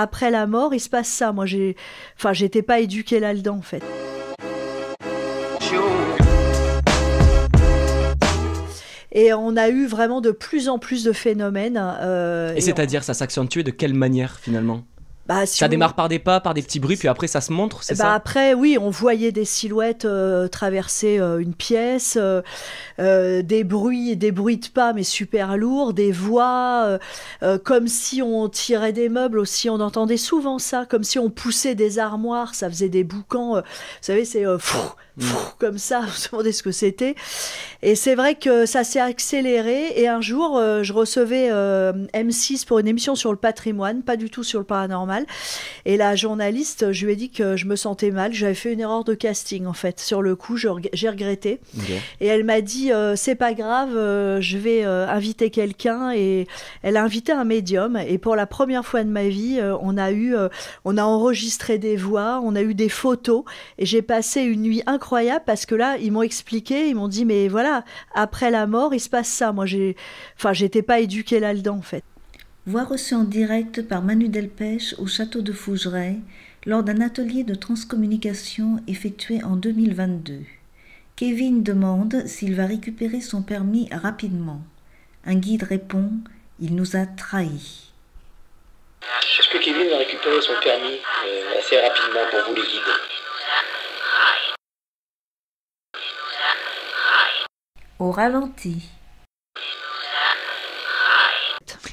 après la mort, il se passe ça. Moi, j'ai, enfin, j'étais pas éduquée là-dedans, en fait. Et on a eu vraiment de plus en plus de phénomènes. Euh, et, c'est-à-dire, ça s'accentuait de quelle manière finalement bah, ça démarre par des pas, par des petits bruits, puis après ça se montre, c'est bah, ça Après, oui, on voyait des silhouettes euh, traverser euh, une pièce, euh, des bruits, des bruits de pas, mais super lourds, des voix, comme si on tirait des meubles aussi, on entendait souvent ça, comme si on poussait des armoires, ça faisait des boucans, vous savez, c'est mm. comme ça, vous vous demandez ce que c'était. Et c'est vrai que ça s'est accéléré, et un jour, je recevais M6 pour une émission sur le patrimoine, pas du tout sur le paranormal, et la journaliste, je lui ai dit que je me sentais mal, j'avais fait une erreur de casting en fait. Sur le coup, j'ai regretté. Et elle m'a dit euh, c'est pas grave, euh, je vais euh, inviter quelqu'un. Et elle a invité un médium. Et pour la première fois de ma vie, on a eu, on a enregistré des voix, on a eu des photos. Et j'ai passé une nuit incroyable parce que là, ils m'ont expliqué, ils m'ont dit mais voilà, après la mort, il se passe ça. Moi, j'ai, enfin, j'étais pas éduquée là-dedans en fait voix reçue en direct par Manu Delpech au château de Fougeray lors d'un atelier de transcommunication effectué en 2022. Kevin demande s'il va récupérer son permis rapidement. Un guide répond Il nous a trahis. Est-ce que Kevin va récupérer son permis euh, assez rapidement pour vous, les guider Au ralenti.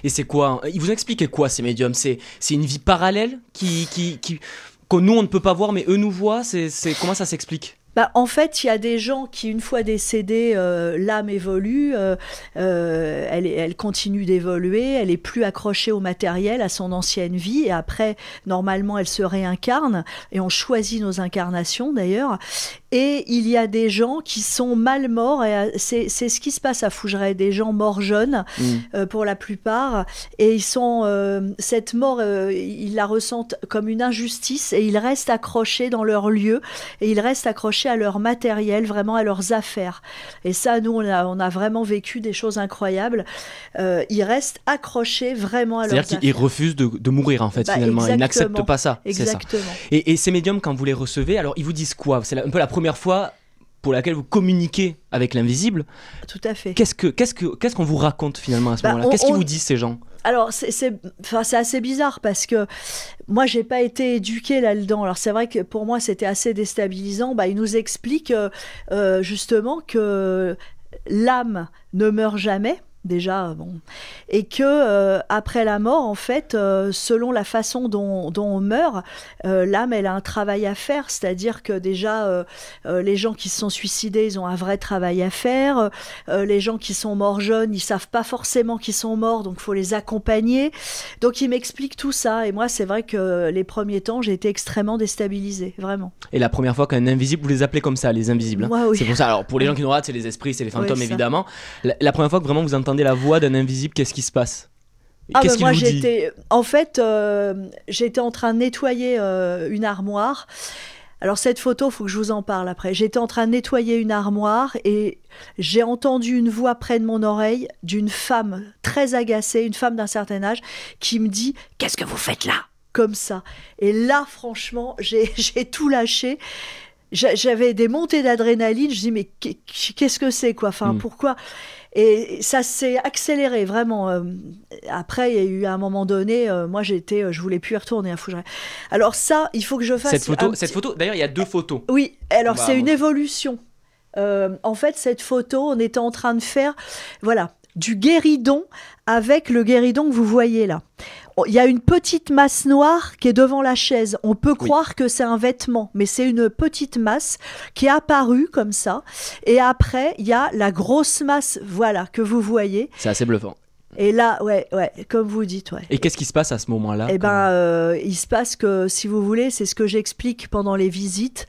Et c'est quoi Ils vous expliquaient quoi ces médiums C'est une vie parallèle qui, qui, que nous on ne peut pas voir, mais eux nous voient c'est, Comment ça s'explique bah, en fait, il y a des gens qui, une fois décédés, euh, l'âme évolue, euh, euh, elle, elle, continue d'évoluer, elle est plus accrochée au matériel, à son ancienne vie, et après, normalement, elle se réincarne, et on choisit nos incarnations d'ailleurs, et il y a des gens qui sont mal morts. Et euh, c'est, ce qui se passe à Fougeray, des gens morts jeunes mm. euh, pour la plupart. Et ils sont euh, cette mort, ils la ressentent comme une injustice et ils restent accrochés dans leur lieu et ils restent accrochés à leur matériel, vraiment à leurs affaires. Et ça, nous, on a, on a vraiment vécu des choses incroyables. ils restent accrochés vraiment à leur C'est-à-dire qu'ils refusent de, de, mourir en fait bah, finalement. Ils n'acceptent pas ça. Exactement. Et, ces médiums, quand vous les recevez, alors ils vous disent quoi C'est un peu la première fois pour laquelle vous communiquez avec l'invisible. Tout à fait. Qu'est-ce que qu'est-ce que qu'est-ce qu'on vous raconte finalement à ce bah, moment-là Qu'est-ce qu'ils vous disent ces gens alors, c'est enfin, assez bizarre parce que moi, j'ai pas été éduqué là-dedans. Alors, c'est vrai que pour moi, c'était assez déstabilisant. Bah, il nous explique euh, euh, justement que l'âme ne meurt jamais déjà euh, bon et que euh, après la mort en fait euh, selon la façon dont, on meurt l'âme elle a un travail à faire c'est-à-dire que déjà les gens qui se sont suicidés ils ont un vrai travail à faire les gens qui sont morts jeunes ils savent pas forcément qu'ils sont morts donc faut les accompagner donc il m'explique tout ça et moi c'est vrai que les premiers temps j'ai été extrêmement déstabilisée vraiment et la première fois qu'un invisible vous les appelez comme ça les invisibles hein. oui. c'est pour ça alors pour les gens qui nous ratent c'est les esprits c'est les fantômes évidemment la, la, première fois que vraiment vous entendez la voix d'un invisible, qu'est-ce qui se passe ah, bah, moi j'étais en fait euh, j'étais en train de nettoyer euh, une armoire. Alors cette photo, faut que je vous en parle après. J'étais en train de nettoyer une armoire et j'ai entendu une voix près de mon oreille d'une femme très agacée, une femme d'un certain âge, qui me dit "Qu'est-ce que vous faites là Comme ça. Et là, franchement, j'ai tout lâché j'avais des montées d'adrénaline. Je dis mais qu'est-ce que c'est quoi Enfin hmm. pourquoi et ça s'est accéléré vraiment. Euh, après, il y a eu un moment donné, euh, moi j'étais, euh, je voulais plus retourner à hein, Fougeray. Alors ça, il faut que je fasse. Cette photo, cette photo. D'ailleurs, il y a deux photos. Oui. Alors c'est une évolution. en fait, cette photo, on était en train de faire, voilà, du guéridon avec le guéridon que vous voyez là. Oh, il y a une petite masse noire qui est devant la chaise. On peut croire que c'est un vêtement, mais c'est une petite masse qui est apparue comme ça. Et après, il y a la grosse masse, voilà, que vous voyez. C'est assez bluffant. Et là, ouais, ouais, comme vous dites, ouais. Et qu'est-ce qui se passe à ce moment-là Eh ben, euh, il se passe que, si vous voulez, c'est ce que j'explique pendant les visites.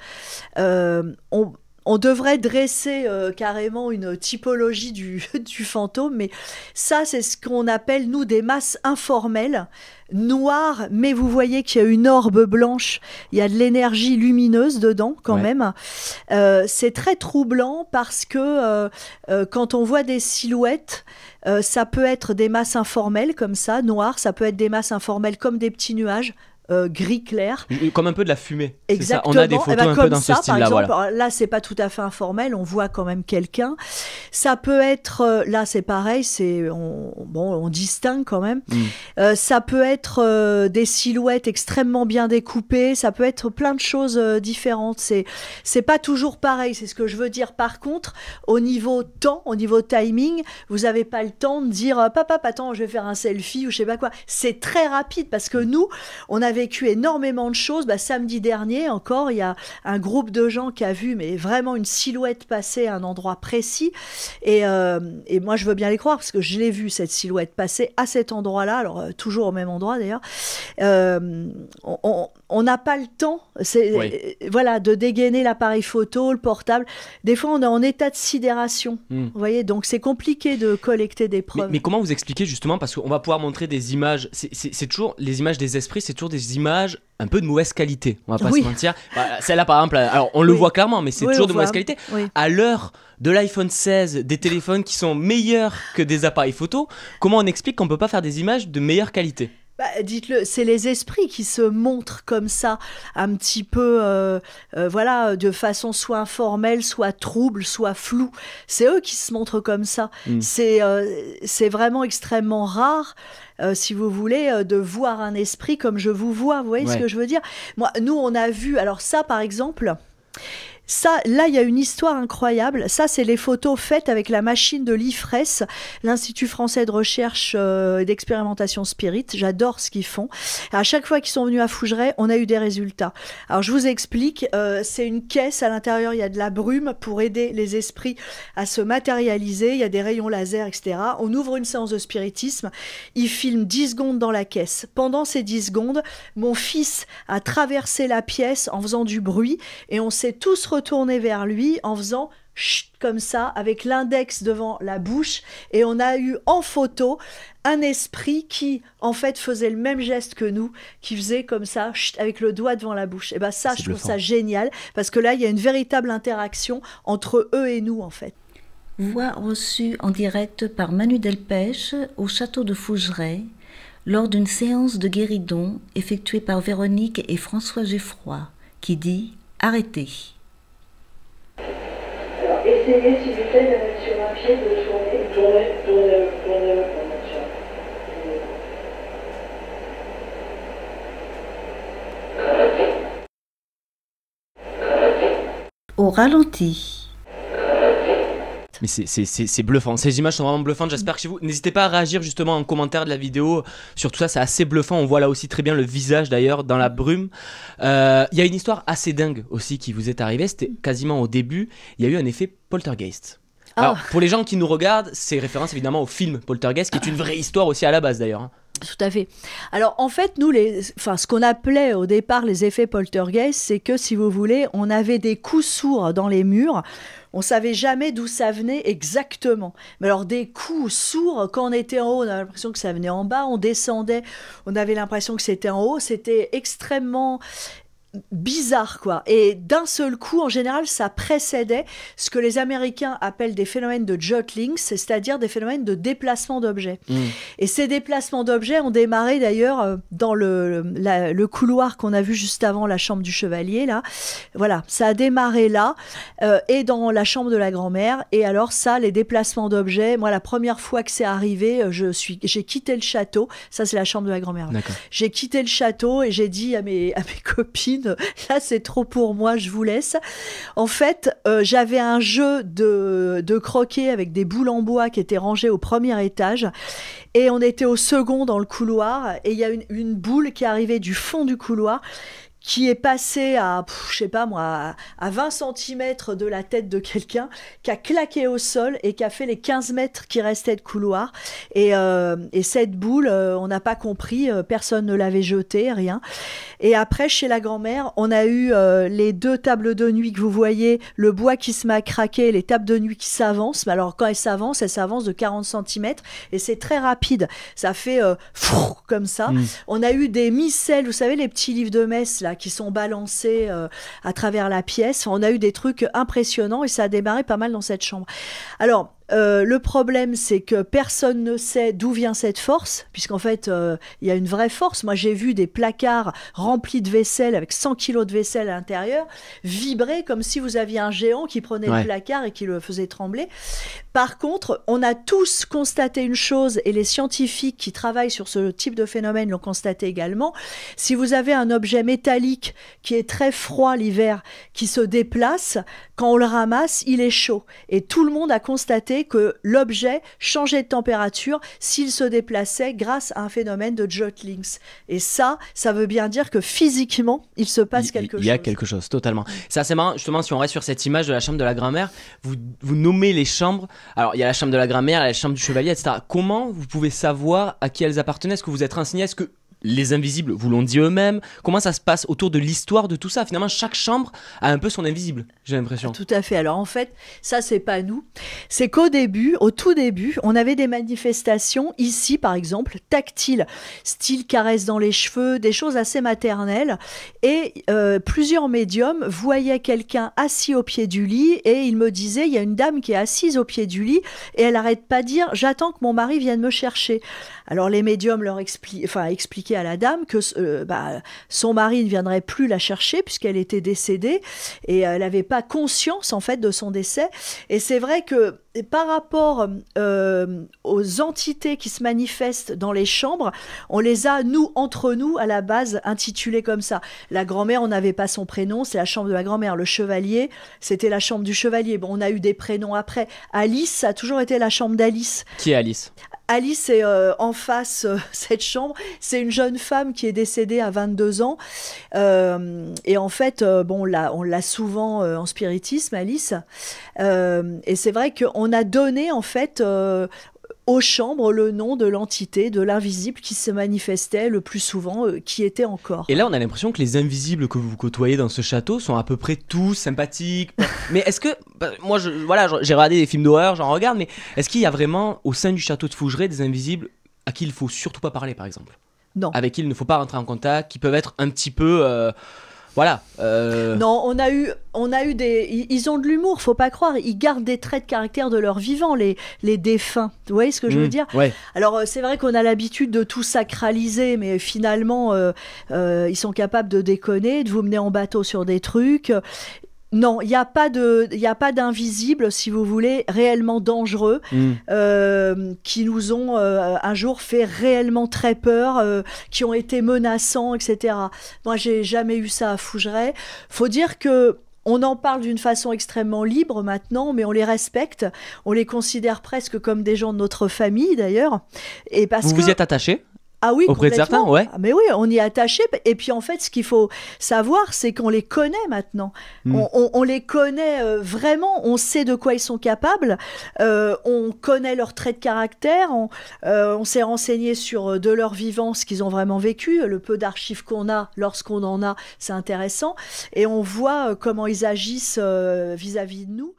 Euh, on, on devrait dresser euh, carrément une typologie du, fantôme, mais ça, c'est ce qu'on appelle, nous, des masses informelles, noires, mais vous voyez qu'il y a une orbe blanche, il y a de l'énergie lumineuse dedans quand même. Euh, c'est très troublant parce que euh, quand on voit des silhouettes, ça peut être des masses informelles comme ça, noires, ça peut être des masses informelles comme des petits nuages, euh, gris clair. Euh, comme un peu de la fumée. Exactement. On a des eh photos ben, un comme ce style-là. c'est pas tout à fait informel. On voit quand même quelqu'un. Ça peut être. Euh, là, c'est pareil. C'est on, bon, on distingue quand même. Hmm. ça peut être des silhouettes extrêmement bien découpées. Ça peut être plein de choses différentes. C'est c'est pas toujours pareil. C'est ce que je veux dire. Par contre, au niveau temps, au niveau timing, vous avez pas le temps de dire papa, attends, je vais faire un selfie ou je sais pas quoi. C'est très rapide parce que hmm. nous, on a vécu énormément de choses. Bah, samedi dernier, encore, il y a un groupe de gens qui a vu, mais vraiment une silhouette passer à un endroit précis. Et, euh, et moi, je veux bien les croire parce que je l'ai vu cette silhouette passer à cet endroit-là. Alors euh, toujours au même endroit d'ailleurs. Euh, on n'a pas le temps, c'est voilà, de dégainer l'appareil photo, le portable. Des fois, on est en état de sidération. Hmm. Vous voyez, donc c'est compliqué de collecter des preuves. Mais, comment vous expliquez justement parce qu'on va pouvoir montrer des images. C'est toujours les images des esprits, c'est toujours des images un peu de mauvaise qualité, on va pas se mentir. Bah, celle-là, par exemple, alors on le voit clairement, mais c'est toujours de mauvaise qualité. À l'heure de l'iPhone 16, des téléphones qui sont meilleurs que des appareils photo, comment on explique qu'on peut pas faire des images de meilleure qualité bah, dites-le, c'est les esprits qui se montrent comme ça, un petit peu, euh, euh, voilà, de façon soit informelle, soit trouble, soit floue. C'est eux qui se montrent comme ça. Hmm. Euh, c'est vraiment extrêmement rare. si vous voulez, de voir un esprit comme je vous vois. Vous voyez ce que je veux dire Moi, nous, on a vu. Alors ça, par exemple. Ça, là, il y a une histoire incroyable. Ça, c'est les photos faites avec la machine de l'IFRES, l'Institut français de recherche euh, et d'expérimentation spirit. J'adore ce qu'ils font. À chaque fois qu'ils sont venus à Fougeray, on a eu des résultats. Alors, je vous explique. Euh, c'est une caisse. À l'intérieur, il y a de la brume pour aider les esprits à se matérialiser. Il y a des rayons laser, etc. On ouvre une séance de spiritisme. Ils filment 10 secondes dans la caisse. Pendant ces 10 secondes, mon fils a traversé la pièce en faisant du bruit et on s'est tous retourné vers lui en faisant chut comme ça avec l'index devant la bouche et on a eu en photo un esprit qui en fait faisait le même geste que nous qui faisait comme ça avec le doigt devant la bouche et eh ben ça je trouve ça génial parce que là il y a une véritable interaction entre eux et nous en fait voix reçue en direct par Manu Delpech au château de Fougeray lors d'une séance de guéridon effectuée par Véronique et François Geffroy qui dit arrêtez Essayez, s'il vous plaît, d'être sur un pied, de tourner. Tourner, tourner, tourner, tourner, pendant Au ralenti. Mais c'est bluffant. Ces images sont vraiment bluffantes. J'espère que chez vous, n'hésitez pas à réagir justement en commentaire de la vidéo sur tout ça. C'est assez bluffant. On voit là aussi très bien le visage d'ailleurs dans la brume. Euh, il y a une histoire assez dingue aussi qui vous est arrivée. C'était quasiment au début. Il y a eu un effet poltergeist. Ah. Alors, pour les gens qui nous regardent, c'est référence évidemment au film Poltergeist, qui est une vraie histoire aussi à la base d'ailleurs. Hein. Tout à fait. Alors en fait, nous, les, enfin, ce qu'on appelait au départ les effets poltergeist, c'est que si vous voulez, on avait des coups sourds dans les murs on savait jamais d'où ça venait exactement. Mais alors des coups sourds, quand on était en haut, on avait l'impression que ça venait en bas, on descendait, on avait l'impression que c'était en haut, c'était extrêmement, bizarre quoi et d'un seul coup en général ça précédait ce que les américains appellent des phénomènes de jotlings c'est-à-dire des phénomènes de déplacement d'objets hmm. et ces déplacements d'objets ont démarré d'ailleurs euh, dans le, couloir qu'on a vu juste avant la chambre du chevalier là voilà ça a démarré là euh, et dans la chambre de la grand-mère et alors ça les déplacements d'objets moi la première fois que c'est arrivé euh, je suis j'ai quitté le château ça c'est la chambre de la grand-mère j'ai quitté le château et j'ai dit à mes à mes copines là c'est trop pour moi, je vous laisse. En fait, euh, j'avais un jeu de, de croquet avec des boules en bois qui étaient rangées au premier étage. Et on était au second dans le couloir. Et il y a une boule qui arrivait du fond du couloir qui est passé à, je sais pas moi, à, 20 cm de la tête de quelqu'un, qui a claqué au sol et qui a fait les 15 mètres qui restaient de couloir. Et, euh, cette boule, euh, on n'a pas compris, euh, personne ne l'avait jetée, rien. Et après, chez la grand-mère, on a eu les deux tables de nuit que vous voyez, le bois qui se met à craquer, les tables de nuit qui s'avancent. Mais alors, quand elles s'avancent, elles s'avancent de 40 cm et c'est très rapide. Ça fait comme ça. Mmh. On a eu des micelles, vous savez, les petits livres de messe là qui sont balancés euh, à travers la pièce. On a eu des trucs impressionnants et ça a démarré pas mal dans cette chambre. Alors, euh, le problème, c'est que personne ne sait d'où vient cette force, puisqu'en fait, euh, il y a une vraie force. Moi, j'ai vu des placards remplis de vaisselle, avec 100 kilos de vaisselle à l'intérieur, vibrer comme si vous aviez un géant qui prenait le placard et qui le faisait trembler. Par contre, on a tous constaté une chose, et les scientifiques qui travaillent sur ce type de phénomène l'ont constaté également, si vous avez un objet métallique qui est très froid l'hiver, qui se déplace, quand on le ramasse, il est chaud. Et tout le monde a constaté que l'objet changeait de température s'il se déplaçait grâce à un phénomène de jotlings. Et ça, ça veut bien dire que physiquement, il se passe quelque chose. Il y a quelque chose, totalement. C'est assez marrant, justement, si on reste sur cette image de la chambre de la grand-mère, vous, vous nommez les chambres alors, il y a la chambre de la grammaire, la chambre du chevalier, etc. Comment vous pouvez savoir à qui elles appartenaient Est-ce que vous êtes renseigné Est-ce que les invisibles vous l'ont dit eux-mêmes. Comment ça se passe autour de l'histoire de tout ça Finalement, chaque chambre a un peu son invisible, j'ai l'impression. Tout à fait. Alors en fait, ça, c'est pas nous. C'est qu'au début, au tout début, on avait des manifestations ici, par exemple, tactiles, style caresse dans les cheveux, des choses assez maternelles. Et euh, plusieurs médiums voyaient quelqu'un assis au pied du lit et ils me disaient il y a une dame qui est assise au pied du lit et elle arrête pas de dire j'attends que mon mari vienne me chercher. Alors les médiums leur expliquaient à la dame que euh, bah, son mari ne viendrait plus la chercher puisqu'elle était décédée et elle n'avait pas conscience en fait de son décès. Et c'est vrai que par rapport euh, aux entités qui se manifestent dans les chambres, on les a, nous, entre nous, à la base, intitulées comme ça. La grand-mère, on n'avait pas son prénom, c'est la chambre de la grand-mère. Le chevalier, c'était la chambre du chevalier. Bon, on a eu des prénoms après. Alice, ça a toujours été la chambre d'Alice. Qui est Alice Alice est euh, en face euh, cette chambre. C'est une jeune femme qui est décédée à 22 ans. et en fait, bon, on l'a souvent en spiritisme, Alice. et c'est vrai qu'on on a donné en fait euh, aux chambres le nom de l'entité, de l'invisible qui se manifestait le plus souvent, euh, qui était encore. Et là, on a l'impression que les invisibles que vous côtoyez dans ce château sont à peu près tous sympathiques. mais est-ce que, bah, moi, je, voilà, j'ai regardé des films d'horreur, j'en regarde, mais est-ce qu'il y a vraiment au sein du château de Fougeray des invisibles à qui il faut surtout pas parler, par exemple Non. Avec qui il ne faut pas rentrer en contact, qui peuvent être un petit peu euh, voilà. Euh, non, on a eu, on a eu des, ils ont de l'humour, faut pas croire. Ils gardent des traits de caractère de leur vivant, les, les défunts. Vous voyez ce que je veux mmh, dire ouais. Alors euh, c'est vrai qu'on a l'habitude de tout sacraliser, mais finalement, euh, ils sont capables de déconner, de vous mener en bateau sur des trucs. Non, il n'y a pas de, d'invisibles, si vous voulez, réellement dangereux, hmm. euh, qui nous ont euh, un jour fait réellement très peur, euh, qui ont été menaçants, etc. Moi, j'ai jamais eu ça à Fougeray. Faut dire que on en parle d'une façon extrêmement libre maintenant, mais on les respecte, on les considère presque comme des gens de notre famille d'ailleurs. Et parce vous vous y êtes attaché ah oui, auprès certains, ouais. Ah, mais oui, on y est attaché. Et puis en fait, ce qu'il faut savoir, c'est qu'on les connaît maintenant. Hmm. On, les connaît euh, vraiment. On sait de quoi ils sont capables. Euh, on connaît leurs traits de caractère. On, euh, s'est renseigné sur de leur vivant ce qu'ils ont vraiment vécu. Le peu d'archives qu'on a, lorsqu'on en a, c'est intéressant. Et on voit comment ils agissent vis à -vis de nous.